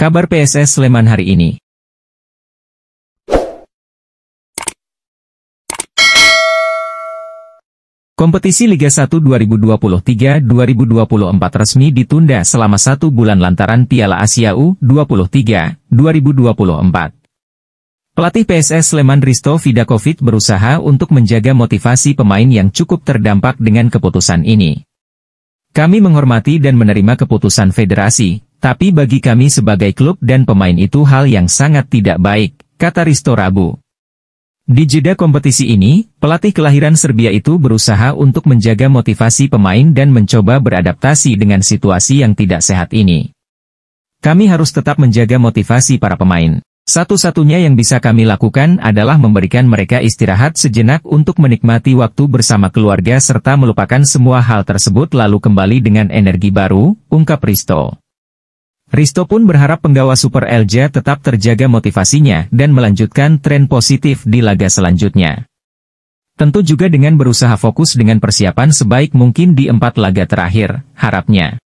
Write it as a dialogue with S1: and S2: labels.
S1: Kabar PSS Sleman hari ini.
S2: Kompetisi Liga 1 2023-2024 resmi ditunda selama satu bulan lantaran Piala Asia U23 2024. Pelatih PSS Sleman Risto Vidakovic berusaha untuk menjaga motivasi pemain yang cukup terdampak dengan keputusan ini. Kami menghormati dan menerima keputusan federasi, tapi bagi kami sebagai klub dan pemain itu hal yang sangat tidak baik, kata Risto Rabu. Di jeda kompetisi ini, pelatih kelahiran Serbia itu berusaha untuk menjaga motivasi pemain dan mencoba beradaptasi dengan situasi yang tidak sehat ini. Kami harus tetap menjaga motivasi para pemain. Satu-satunya yang bisa kami lakukan adalah memberikan mereka istirahat sejenak untuk menikmati waktu bersama keluarga serta melupakan semua hal tersebut lalu kembali dengan energi baru, ungkap Risto. Risto pun berharap penggawa Super LJ tetap terjaga motivasinya dan melanjutkan tren positif di laga selanjutnya. Tentu juga dengan berusaha fokus dengan persiapan sebaik mungkin di
S1: empat laga terakhir, harapnya.